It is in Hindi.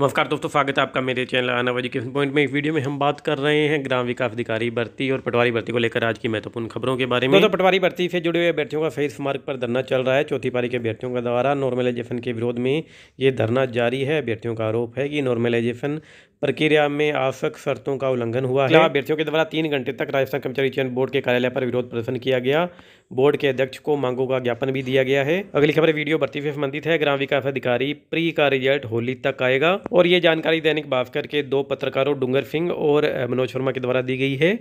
नमस्कार दोस्तों स्वागत है आपका मेरे चैनल आना एजुकेशन पॉइंट में एक वीडियो में हम बात कर रहे हैं ग्राम विकास अधिकारी भर्ती और पटवारी भर्ती को लेकर आज की महत्वपूर्ण खबरों के बारे में तो, तो पटवारी भर्ती से जुड़े हुए अभ्यर्थियों का फेस मार्ग पर धरना चल रहा है चौथी पारी के अभ्यर्थियों का द्वारा नॉर्मलाइजेशन के विरोध में ये धरना जारी है अभ्यर्थियों का आरोप है कि नॉर्मलाइजेशन प्रक्रिया में आवश्यक शर्तों का उल्लंघन हुआ है अभ्यर्थियों के द्वारा तीन घंटे तक राजस्थान कर्मचारी चयन बोर्ड के कार्यालय पर विरोध प्रदर्शन किया गया बोर्ड के अध्यक्ष को मांगों का ज्ञापन भी दिया गया है अगली खबर वीडियो भर्ती से संबंधित है ग्राम विकास अधिकारी प्री का रिजल्ट होली तक आएगा और ये जानकारी दैनिक भास्कर के दो पत्रकारों डूंगर सिंह और मनोज शर्मा के द्वारा दी गई है